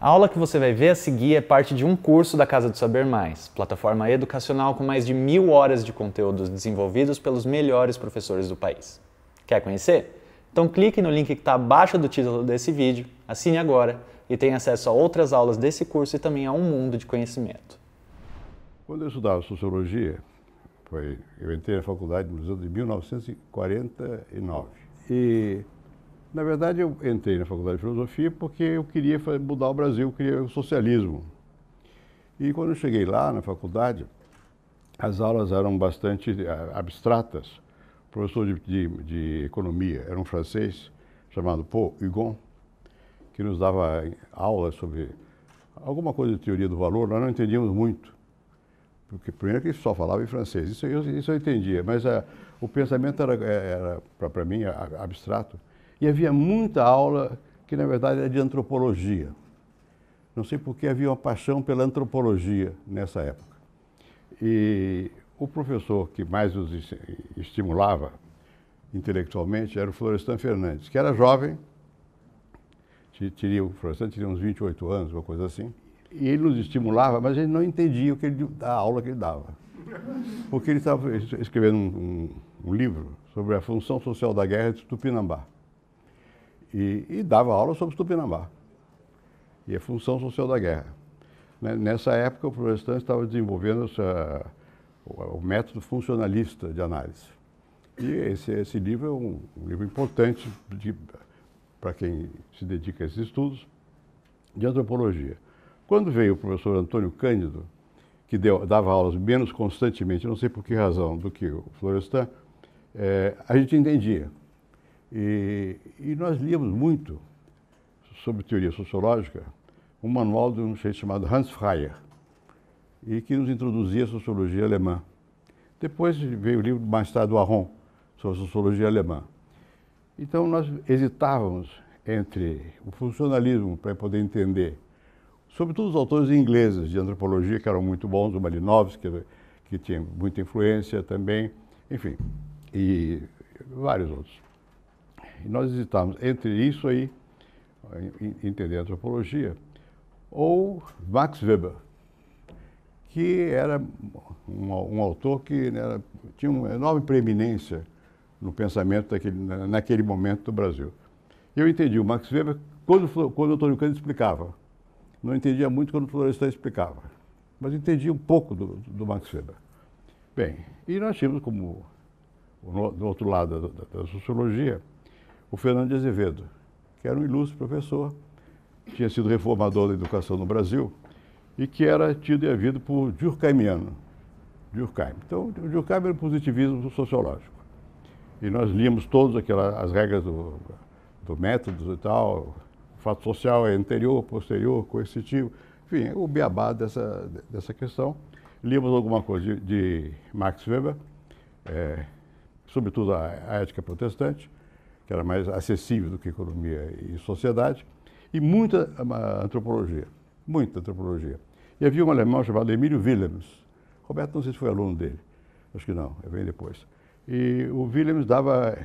A aula que você vai ver a seguir é parte de um curso da Casa do Saber Mais, plataforma educacional com mais de mil horas de conteúdos desenvolvidos pelos melhores professores do país. Quer conhecer? Então clique no link que está abaixo do título desse vídeo, assine agora e tenha acesso a outras aulas desse curso e também a um mundo de conhecimento. Quando eu estudava Sociologia, foi, eu entrei na faculdade no ano de 1949 e na verdade, eu entrei na faculdade de filosofia porque eu queria mudar o Brasil, eu queria o socialismo. E quando eu cheguei lá na faculdade, as aulas eram bastante eh, abstratas. O professor de, de, de economia era um francês chamado Paul Hugon, que nos dava eh, aulas sobre alguma coisa de teoria do valor, nós não entendíamos muito. Porque primeiro que ele só falava em francês, isso, isso, isso eu entendia, mas a, eh, o pensamento era, era para mim, abstrato. E havia muita aula que, na verdade, era de antropologia. Não sei porque havia uma paixão pela antropologia nessa época. E o professor que mais os estimulava intelectualmente era o Florestan Fernandes, que era jovem, teria, o Florestan tinha uns 28 anos, uma coisa assim, e ele nos estimulava, mas ele não entendia o que ele, a aula que ele dava. Porque ele estava escrevendo um, um, um livro sobre a função social da guerra de Tupinambá e, e dava aula sobre Tupinambá e a função social da guerra. Né, nessa época, o Florestan estava desenvolvendo essa, o método funcionalista de análise. E esse, esse livro é um, um livro importante para quem se dedica a esses estudos de antropologia. Quando veio o professor Antônio Cândido, que deu, dava aulas menos constantemente, não sei por que razão, do que o Florestan, é, a gente entendia. E, e nós líamos muito sobre teoria sociológica um manual de um chefe chamado Hans Freyer, e que nos introduzia a sociologia alemã. Depois veio o livro, mais tarde, do Aron, sobre sociologia alemã. Então nós hesitávamos entre o funcionalismo, para poder entender, sobretudo os autores ingleses de antropologia, que eram muito bons, o Malinowski, que, que tinha muita influência também, enfim, e vários outros. E nós hesitávamos entre isso aí, entender a antropologia, ou Max Weber, que era um, um autor que né, era, tinha uma enorme preeminência no pensamento daquele, naquele momento do Brasil. Eu entendi o Max Weber quando, quando o Antônio Cândido explicava. Não entendia muito quando o Florestan explicava, mas entendi um pouco do, do Max Weber. Bem, e nós tínhamos como, do outro lado da, da, da sociologia, o Fernando de Azevedo, que era um ilustre professor, tinha sido reformador da educação no Brasil e que era tido e havido por Durkheimiano. Durkheim. Então, o Durkheim era o positivismo sociológico. E nós líamos todas as regras do, do método e tal, o fato social é anterior, posterior, coercitivo, enfim, o beabá dessa, dessa questão. Líamos alguma coisa de, de Max Weber, é, sobretudo a, a ética protestante, que era mais acessível do que economia e sociedade, e muita ah, antropologia, muita antropologia. E havia um alemão chamado Emílio Willems. Roberto, não sei se foi aluno dele, acho que não, veio é depois. E o Willems dava,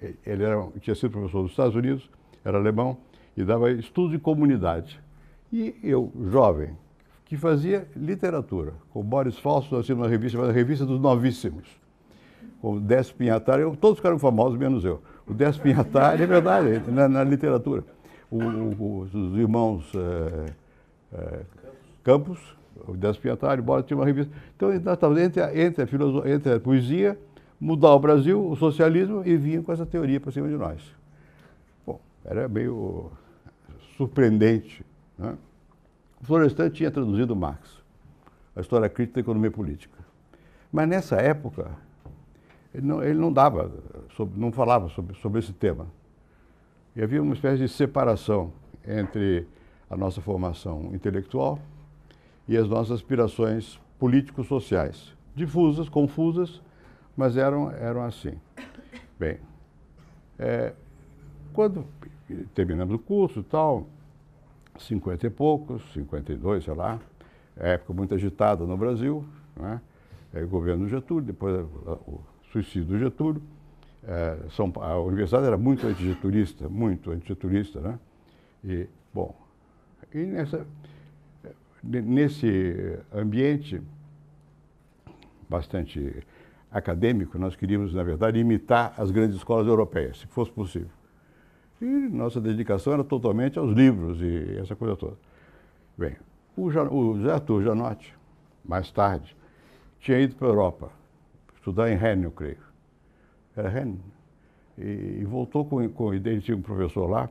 eh, ele era, tinha sido professor dos Estados Unidos, era alemão, e dava estudo de comunidade. E eu, jovem, que fazia literatura. Com Boris Falso, nós tínhamos uma revista a Revista dos Novíssimos. Com Décio Pinhatari, todos ficaram famosos, menos eu. O Décio Pinhatari, é verdade, na, na literatura. O, o, os irmãos é, é, Campos, o Décio Pinhatari, embora tinha uma revista. Então, entre entre, a entre a poesia, mudar o Brasil, o socialismo, e vinha com essa teoria para cima de nós. Bom, era meio surpreendente. Né? O Florestan tinha traduzido Marx, a história crítica da economia política. Mas nessa época, ele não, ele não dava sobre, não falava sobre, sobre esse tema. E havia uma espécie de separação entre a nossa formação intelectual e as nossas aspirações político-sociais. Difusas, confusas, mas eram, eram assim. Bem, é, quando terminamos o curso e tal, 50 e poucos, 52, sei lá, época muito agitada no Brasil, né? é, o governo Getúlio, depois é, o suicídio do Getúlio, é, São, a universidade era muito antigetulista, muito antigetulista, né? E, bom, e nessa, nesse ambiente bastante acadêmico, nós queríamos, na verdade, imitar as grandes escolas europeias, se fosse possível. E nossa dedicação era totalmente aos livros e essa coisa toda. Bem, o, o José Arthur Janotti, mais tarde, tinha ido para a Europa, estudar em Rennes, eu creio era e, e, voltou com, com ele tinha um professor lá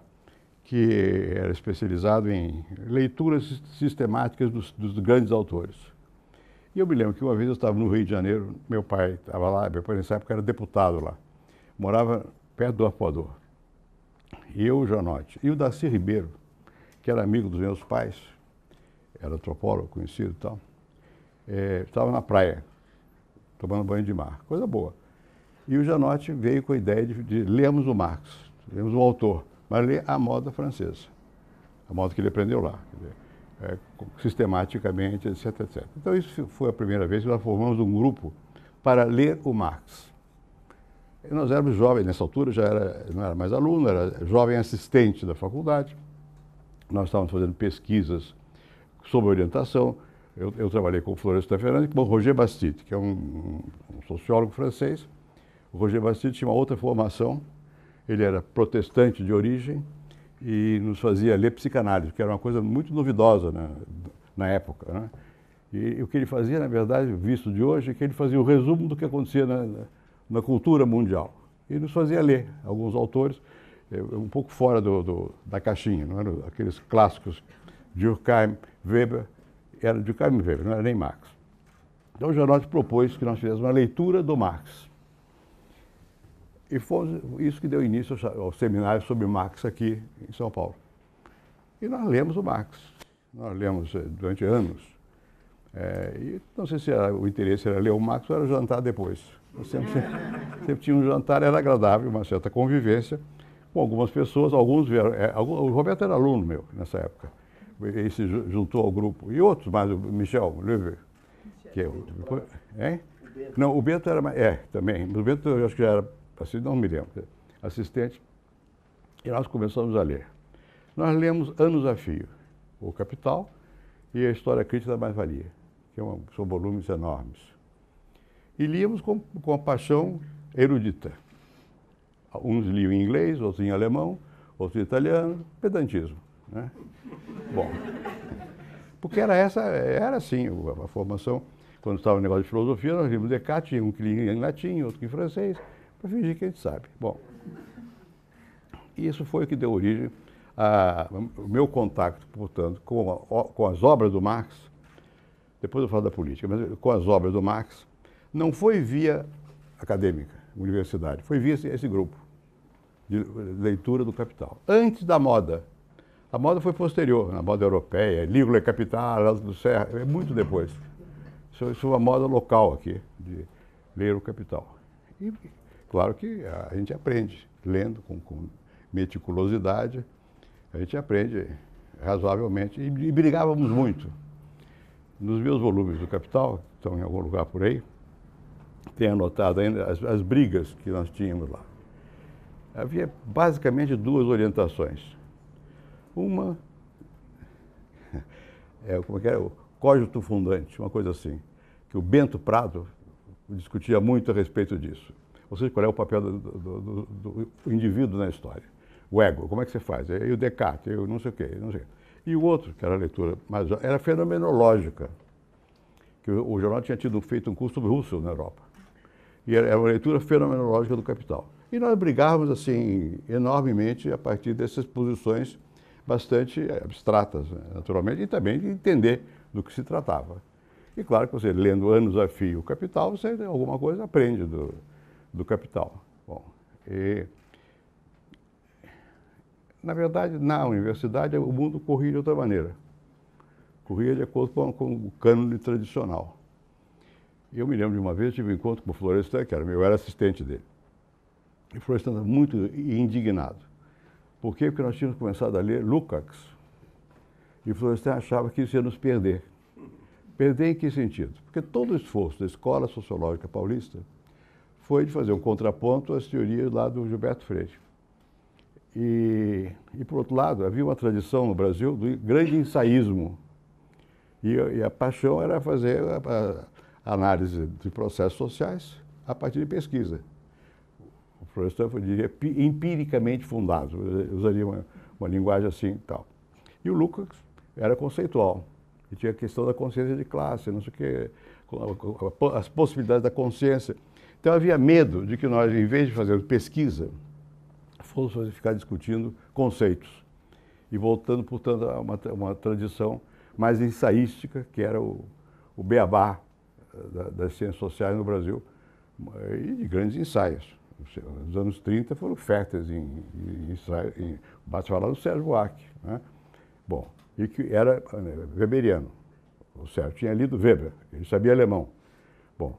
que era especializado em leituras sistemáticas dos, dos grandes autores. E eu me lembro que uma vez eu estava no Rio de Janeiro, meu pai estava lá, meu pai nessa época era deputado lá, morava perto do Arpoador. E eu, Janote, e o Darcy Ribeiro, que era amigo dos meus pais, era antropólogo conhecido e tal, é, estava na praia, tomando banho de mar, coisa boa. E o Janotti veio com a ideia de, de lermos o Marx, lermos o autor, mas ler a moda francesa, a moda que ele aprendeu lá, dizer, é, sistematicamente, etc, etc. Então isso foi a primeira vez que nós formamos um grupo para ler o Marx. E nós éramos jovens nessa altura, já era, não era mais aluno, era jovem assistente da faculdade. Nós estávamos fazendo pesquisas sob orientação. Eu, eu trabalhei com Florestan Fernandes, com Roger Bastide, que é um, um sociólogo francês, o Roger Bastide tinha uma outra formação, ele era protestante de origem e nos fazia ler psicanálise, que era uma coisa muito duvidosa né, na época. Né? E, e, o que ele fazia, na verdade, visto de hoje, é que ele fazia o resumo do que acontecia na, na cultura mundial. E nos fazia ler alguns autores, eh, um pouco fora do, do, da caixinha, não eram aqueles clássicos de Durkheim, Weber, era Durkheim e Weber, não era nem Marx. Então, o Janotti propôs que nós fizéssemos uma leitura do Marx. E foi isso que deu início ao seminário sobre Marx aqui em São Paulo. E nós lemos o Marx, nós lemos eh, durante anos. É, e não sei se era, o interesse era ler o Marx ou era jantar depois. Sempre, sempre, tinha um jantar, era agradável, uma certa convivência com algumas pessoas. Alguns vieram, é, algum, o Roberto era aluno meu nessa época. Ele se juntou ao grupo. E outros, mais o Michel Lever, que é, depois, Não, o Bento era. É, também. O Bento eu acho que já era assistente, não me lembro, assistente, e nós começamos a ler. Nós lemos anos a fio, O Capital e A História Crítica da Mais-Valia, que é uma, são volumes enormes. E líamos com, com a paixão erudita. Uns liam em inglês, outros em alemão, outros em italiano, pedantismo. Né? Bom, porque era essa, era assim a, a formação. Quando estava o negócio de filosofia, nós líamos Descartes, um que lia em latim, outro que em francês, para fingir que a gente sabe. Bom, isso foi o que deu origem ao meu contato, portanto, com, a, com as obras do Marx, depois eu falo da política, mas com as obras do Marx, não foi via acadêmica, universidade, foi via esse, esse grupo de leitura do Capital. Antes da moda, a moda foi posterior, na moda europeia, Lígula e Capital, Alto do Serra, é muito depois. Isso, foi é uma moda local aqui, de ler o Capital. E Claro que a gente aprende, lendo com, com meticulosidade, a gente aprende razoavelmente e, e brigávamos muito. Nos meus volumes do Capital, que estão em algum lugar por aí, tem anotado ainda as, as brigas que nós tínhamos lá. Havia basicamente duas orientações. Uma é, como é o código fundante, uma coisa assim, que o Bento Prado discutia muito a respeito disso. Ou seja, qual é o papel do, do, do, do indivíduo na história? O ego, como é que você faz? É, e o Descartes, eu não sei o quê, não sei E o outro, que era a leitura, mas era fenomenológica, que o, jornal tinha tido feito um curso sobre Russo na Europa. E era, era uma leitura fenomenológica do Capital. E nós brigávamos, assim, enormemente a partir dessas posições bastante eh, abstratas, né, naturalmente, e também de entender do que se tratava. E claro que você, lendo anos a fio o Capital, você alguma coisa aprende do, do capital. Bom, e, na verdade, na universidade, o mundo corria de outra maneira. Corria de acordo com, com o cânone tradicional. Eu me lembro de uma vez, tive um encontro com o Florestan, que era, eu era assistente dele. E o Florestan estava muito indignado. Por quê? Porque nós tínhamos começado a ler Lukács. E o Florestan achava que isso ia nos perder. Perder em que sentido? Porque todo o esforço da Escola Sociológica Paulista foi de fazer um contraponto às teorias lá do Gilberto Freire. E, e por outro lado, havia uma tradição no Brasil do grande ensaísmo. E, e a paixão era fazer a, a análise de processos sociais a partir de pesquisa. O professor diria empiricamente fundado, usaria uma, uma linguagem assim e tal. E o Lucas era conceitual. E tinha a questão da consciência de classe, não sei o quê, as possibilidades da consciência. Então havia medo de que nós, em vez de fazer pesquisa, fôssemos ficar discutindo conceitos e voltando, portanto, a uma, uma tradição mais ensaística, que era o, o beabá eh, da, das ciências sociais no Brasil, eh, e de grandes ensaios. Os anos 30 foram férteis em, em, ensaio, em basta falar do Sérgio Buarque, né? Bom, e que era né, weberiano. O Sérgio tinha lido Weber, ele sabia alemão. Bom,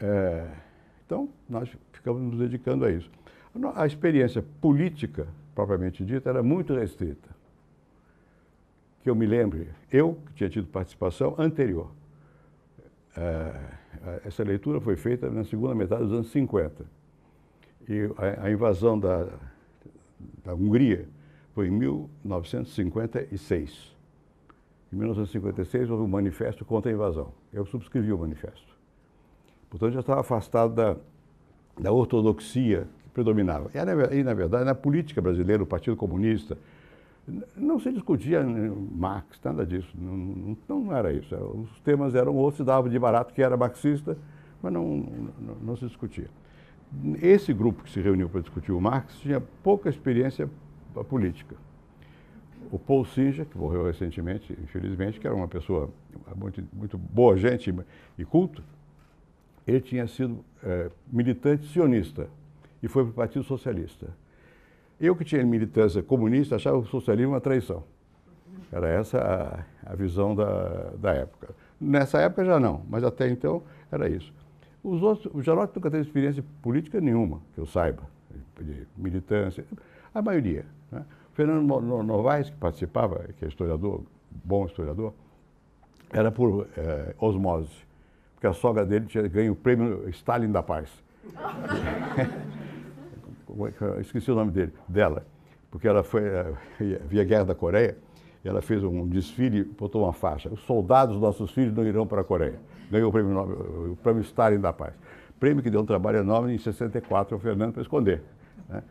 é, então, nós ficamos nos dedicando a isso. A experiência política, propriamente dita, era muito restrita. Que eu me lembre, eu que tinha tido participação anterior. Eh, eh, essa leitura foi feita na segunda metade dos anos 50. E a invasão da, da Hungria foi em 1956. Em 1956 houve um manifesto contra a invasão. Eu subscrevi o manifesto. Portanto, já estava afastado da, da ortodoxia que predominava. E, na verdade, na política brasileira, o Partido Comunista, não se discutia né, Marx, nada disso. Não, não, não era isso. Os temas eram outros, dava de barato que era marxista, mas não, não, não se discutia. Esse grupo que se reuniu para discutir o Marx tinha pouca experiência política. O Paul Singer, que morreu recentemente, infelizmente, que era uma pessoa muito, muito boa gente e culto. Ele tinha sido é, militante sionista e foi para o Partido Socialista. Eu que tinha militância comunista achava o socialismo uma traição. Era essa a, a visão da, da época. Nessa época já não, mas até então era isso. Os outros, o Jalote nunca teve experiência política nenhuma, que eu saiba, de militância, a maioria. Né? Fernando Novaes, que participava, que é historiador, bom historiador, era por é, osmose porque a sogra dele tinha ganho o prêmio Stalin da Paz. É é? Esqueci o nome dele, dela, porque ela foi, eh, via guerra da Coreia, ela fez um desfile, botou uma faixa, os soldados nossos filhos não irão para a Coreia. Ganhou o prêmio, o prêmio Stalin da Paz. Prêmio que deu um trabalho enorme em 64 ao Fernando para esconder. Né?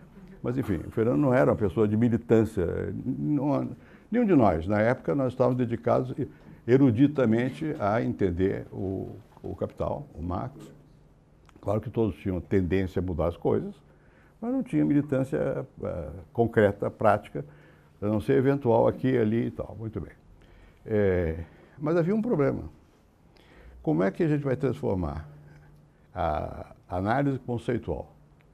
Mas, enfim, o Fernando não era uma pessoa de militância, não, nenhum de nós. Na época, nós estávamos dedicados eruditamente a entender o o capital, o Marx. Claro que todos tinham tendência a mudar as coisas, mas não tinha militância uh, concreta, prática, a não ser eventual aqui, ali e tal. Muito bem. É, mas havia um problema. Como é que a gente vai transformar a análise conceitual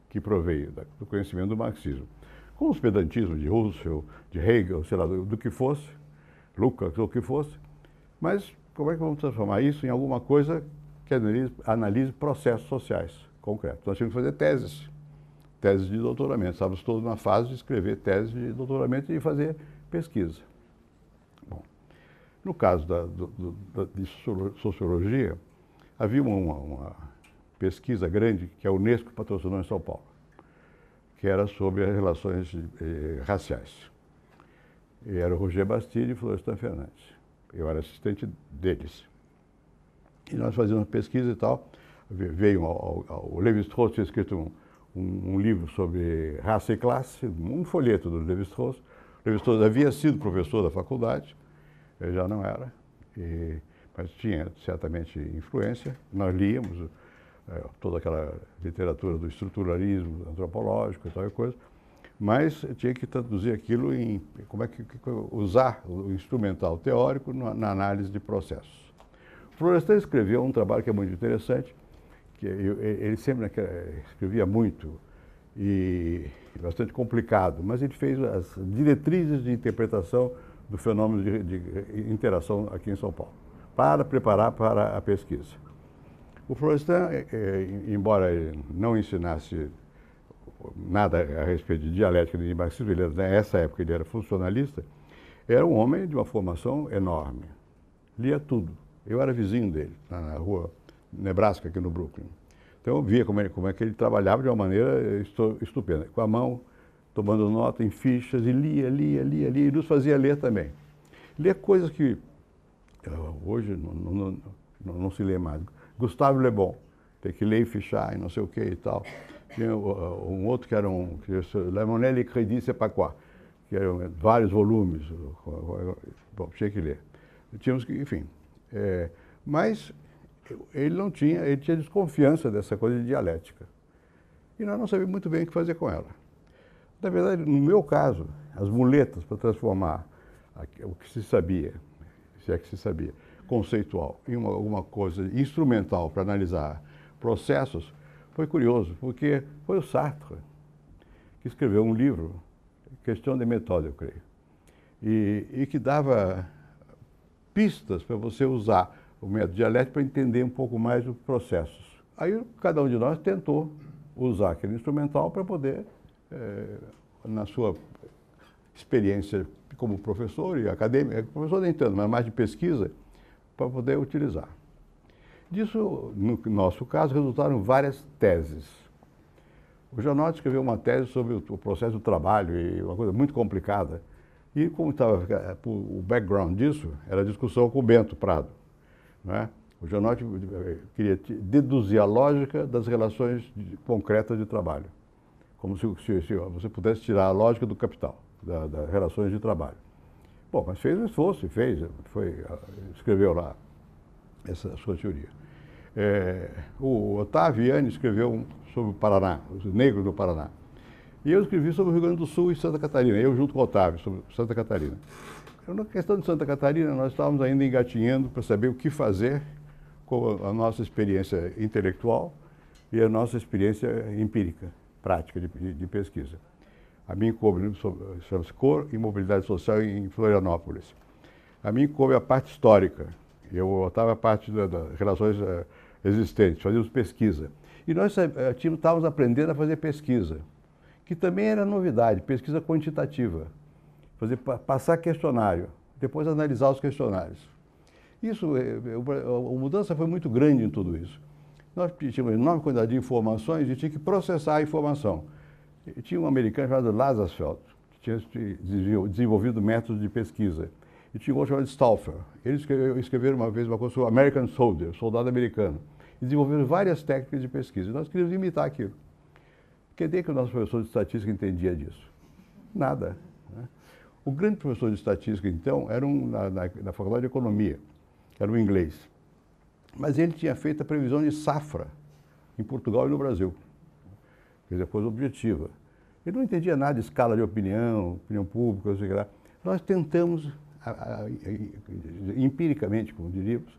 que proveio do conhecimento do marxismo, com os pedantismos de Russell, de Hegel, sei lá, do, do que fosse, Lucas, o que fosse, mas como é que vamos transformar isso em alguma coisa que analise, analise processos sociais concretos. Nós tínhamos que fazer teses, teses de doutoramento. Estávamos todos na fase de escrever teses de doutoramento e fazer pesquisa. Bom, no caso da, do, do, de sociologia, havia uma, uma pesquisa grande que a Unesco patrocinou em São Paulo, que era sobre as relações eh, raciais. E era o Roger Bastide e Florestan Fernandes. Eu era assistente deles. E nós fazíamos pesquisa e tal. Veio o Levi-Strauss, tinha escrito um, um, um, livro sobre raça e classe, um folheto do Levi-Strauss. Levi-Strauss havia sido professor da faculdade, eh, já não era, e, mas tinha certamente influência. Nós líamos é, toda aquela literatura do estruturalismo antropológico e tal coisa, mas tinha que traduzir aquilo em como é que, que usar o instrumental teórico na, na análise de processos. Florestan escreveu um trabalho que é muito interessante, que é, é, ele sempre né, é, escrevia muito e bastante complicado, mas ele fez as diretrizes de interpretação do fenômeno de, de eh, interação aqui em São Paulo, para preparar para a pesquisa. O Florestan, eh, eh, embora ele não ensinasse nada a respeito de dialética nem de marxismo, ele, né, nessa época ele era funcionalista, era um homem de uma formação enorme, lia tudo. Eu era vizinho dele, na rua Nebraska, aqui no Brooklyn. Então eu via como, ele, como é que ele trabalhava de uma maneira eh, estupenda, com a mão, tomando nota em fichas, e lia, lia, lia, lia, e nos fazia ler também. Ler coisas que eh, hoje não, não, não, não se lê mais. Gustavo Lebon, tem que ler e fichar, e não sei o que e tal. Tinha eh, um outro que era um, La Monnaie et Crédit, c'est pas quoi, que eram vários volumes, bom, tinha que ler. Tínhamos que, enfim, é, mas ele não tinha, ele tinha desconfiança dessa coisa de dialética. E nós não sabíamos muito bem o que fazer com ela. Na verdade, no meu caso, as muletas para transformar o que se sabia, se é que se sabia, conceitual em uma, alguma coisa instrumental para analisar processos, foi curioso, porque foi o Sartre que escreveu um livro, Questão de Metódio, eu creio, e, e que dava pistas para você usar o método dialético para entender um pouco mais os processos. Aí cada um de nós tentou usar aquele instrumental para poder, é, na sua experiência como professor e acadêmico, é, professor nem tanto, mas mais de pesquisa, para poder utilizar. Disso, no nosso caso, resultaram várias teses. O Janotti escreveu uma tese sobre o processo do trabalho, e uma coisa muito complicada, e como estava eh, o background disso, era a discussão com o Bento Prado. Né? O Janotti eh, queria deduzir a lógica das relações concretas de trabalho, como se, se, se você pudesse tirar a lógica do capital, da, das relações de trabalho. Bom, mas fez o esforço, fez, foi, ah, escreveu lá essa sua teoria. É, o Otávio Iane escreveu sobre o Paraná, os negros do Paraná. E eu escrevi sobre o Rio Grande do Sul e Santa Catarina, eu junto com o Otávio, sobre Santa Catarina. Na questão de Santa Catarina, nós estávamos ainda engatinhando para saber o que fazer com a nossa experiência intelectual e a nossa experiência empírica, prática de, de pesquisa. A mim coube, né, chama-se Cor e Mobilidade Social em Florianópolis. A mim coube a parte histórica, eu estava a parte das da, relações eh, existentes, fazíamos pesquisa. E nós eh, tínhamos, estávamos aprendendo a fazer pesquisa que também era novidade, pesquisa quantitativa. Fazer, passar questionário, depois analisar os questionários. Isso, a é, é, é, mudança foi muito grande em tudo isso. Nós tínhamos uma enorme quantidade de informações e tinha que processar a informação. E tinha um americano chamado Lazarsfeld, que tinha desenvolvido métodos de pesquisa. E tinha outro chamado Stauffer. Eles escreveram uma vez uma coisa sobre American Soldier, soldado americano. E desenvolveram várias técnicas de pesquisa. E nós queríamos imitar aquilo. Quer dizer que o nosso professor de estatística entendia disso? Nada. Né? O grande professor de estatística, então, era um, na, na, na faculdade de economia, era um inglês. Mas ele tinha feito a previsão de safra em Portugal e no Brasil. Quer dizer, coisa objetiva. Ele não entendia nada de escala de opinião, opinião pública, não sei o que lá. Nós tentamos, a, a, a, empiricamente, como diríamos,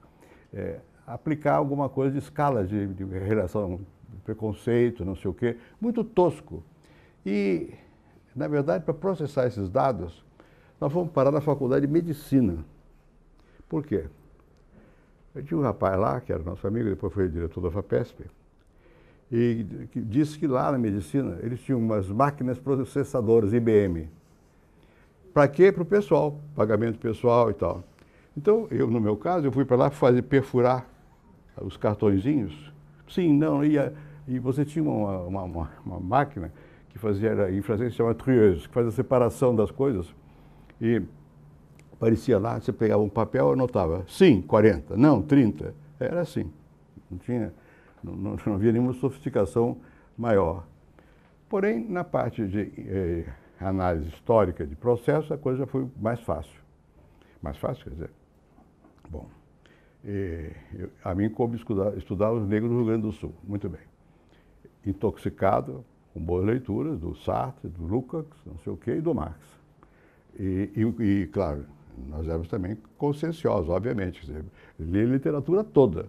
é, aplicar alguma coisa de escala de, de relação preconceito, não sei o quê, muito tosco. E, na verdade, para processar esses dados, nós fomos parar na faculdade de medicina. Por quê? Eu tinha um rapaz lá, que era nosso amigo, depois foi diretor da FAPESP, e que disse que lá na medicina eles tinham umas máquinas processadoras, IBM. Para quê? Para o pessoal, pagamento pessoal e tal. Então, eu, no meu caso, eu fui para lá fazer perfurar os cartõezinhos Sim, não, e, a, e você tinha uma, uma, uma, uma máquina que fazia, era, em francês se chama trieuse, que faz a separação das coisas. E aparecia lá, você pegava um papel e anotava, sim, 40, não, 30. Era assim, não tinha, não, não, não havia nenhuma sofisticação maior. Porém, na parte de eh, análise histórica de processo, a coisa foi mais fácil. Mais fácil, quer dizer, bom... E, eu, a mim como estudar, estudar os negros do Rio Grande do Sul. Muito bem. Intoxicado, com boas leituras do Sartre, do Lukács, não sei o quê, e do Marx. E, e, e claro, nós éramos também conscienciosos, obviamente. Li literatura toda.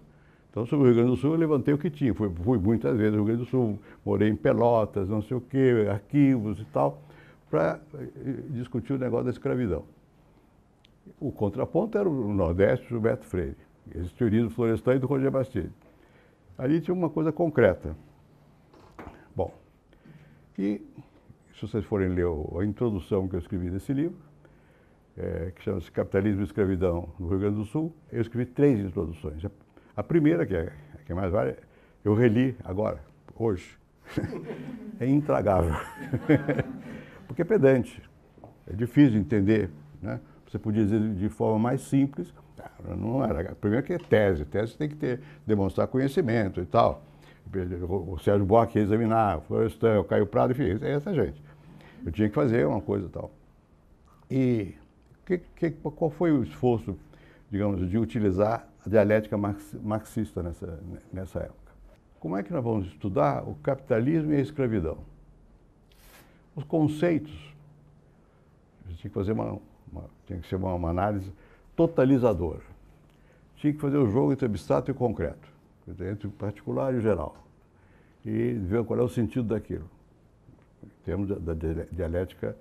Então, sobre o Rio Grande do Sul, eu levantei o que tinha. Fui, fui muitas vezes ao Rio Grande do Sul, morei em Pelotas, não sei o quê, arquivos e tal, para eh, discutir o negócio da escravidão. O contraponto era o Nordeste, Gilberto Freire. Esse teoria do Florestan e do Roger Bastide. Ali tinha uma coisa concreta. Bom, e se vocês forem ler a introdução que eu escrevi desse livro, é, que chama-se Capitalismo e Escravidão no Rio Grande do Sul, eu escrevi três introduções. A primeira, que é que é mais vale, eu reli agora, hoje. é intragável. Porque é pedante. É difícil de entender. Né? Você podia dizer de forma mais simples, não era. Primeiro que é tese, tese tem que ter, demonstrar conhecimento e tal. O Sérgio Boa ia examinar, o Florestan, o Caio Prado, enfim, é essa gente. Eu tinha que fazer uma coisa e tal. E que, que, qual foi o esforço, digamos, de utilizar a dialética marxista nessa, nessa época? Como é que nós vamos estudar o capitalismo e a escravidão? Os conceitos, tinha que fazer uma, uma tinha que ser uma, uma análise totalizador. Tinha que fazer o jogo entre abstrato e concreto, entre o particular e o geral, e ver qual é o sentido daquilo. Em termos da dialética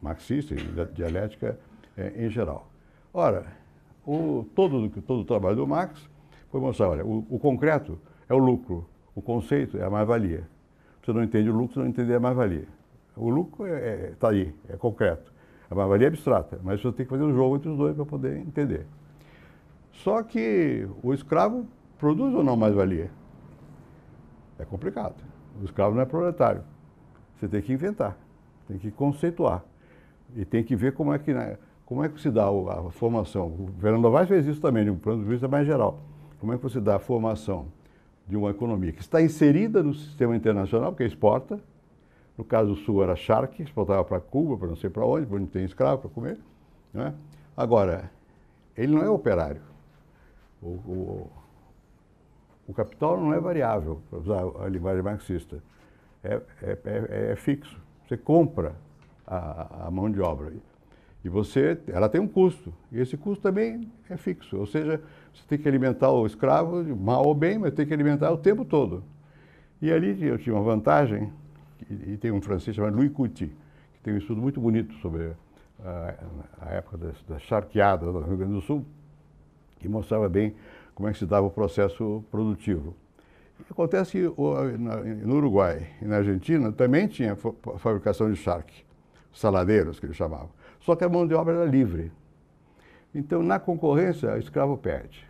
marxista e da dialética eh, em geral. Ora, o, todo, todo o trabalho do Marx foi mostrar, olha, o, o concreto é o lucro, o conceito é a mais-valia. Você não entende o lucro, você não entende a mais-valia. O lucro está é, é, tá aí, é concreto. É uma valia abstrata, mas você tem que fazer um jogo entre os dois para poder entender. Só que o escravo produz ou não mais valia? É complicado. O escravo não é proletário. Você tem que inventar, tem que conceituar. E tem que ver como é que, né, como é que se dá a formação. O Fernando Vaz fez isso também, de um ponto de vista mais geral. Como é que você dá a formação de uma economia que está inserida no sistema internacional, porque exporta, no caso do sul era charque, exportava para Cuba, para não sei para onde, para onde tem escravo para comer. Né? Agora, ele não é operário. O, o, o capital não é variável, para usar a linguagem marxista. É, é, é, é, é fixo. Você compra a, a mão de obra. E você, ela tem um custo. E esse custo também é fixo. Ou seja, você tem que alimentar o escravo, mal ou bem, mas tem que alimentar o tempo todo. E ali eu tinha uma vantagem e tem um francês chamado Louis Couty, que tem um estudo muito bonito sobre a, a época das, das charqueadas do Rio Grande do Sul, que mostrava bem como é que se dava o processo produtivo. acontece que no Uruguai e na Argentina também tinha fabricação de charque, saladeiros que eles chamavam, só que a mão de obra era livre. Então, na concorrência, o escravo perde.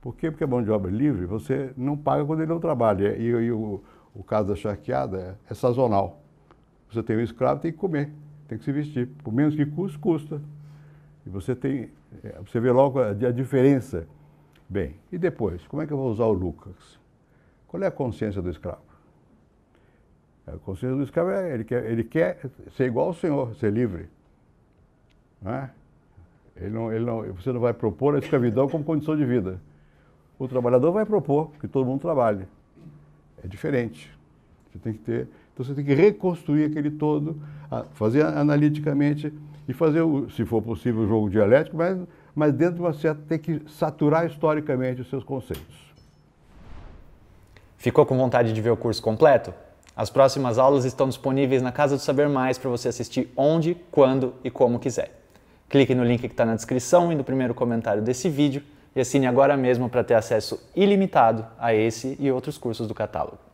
Por quê? Porque a mão de obra é livre você não paga quando ele não trabalha. E, e o, o caso da charqueada é, é sazonal. Você tem um escravo, tem que comer, tem que se vestir. Por menos que custe, custa. E você tem, é, você vê logo a, a diferença. Bem, e depois, como é que eu vou usar o Lucas? Qual é a consciência do escravo? A consciência do escravo é ele quer, ele quer ser igual ao Senhor, ser livre. Não é? ele não, ele não, você não vai propor a escravidão como condição de vida. O trabalhador vai propor que todo mundo trabalhe. É diferente. Você tem que ter, então você tem que reconstruir aquele todo, fazer analiticamente e fazer, se for possível, o jogo dialético, mas, mas dentro de uma certa tem que saturar historicamente os seus conceitos. Ficou com vontade de ver o curso completo? As próximas aulas estão disponíveis na Casa do Saber Mais para você assistir onde, quando e como quiser. Clique no link que está na descrição e no primeiro comentário desse vídeo e assine agora mesmo para ter acesso ilimitado a esse e outros cursos do catálogo.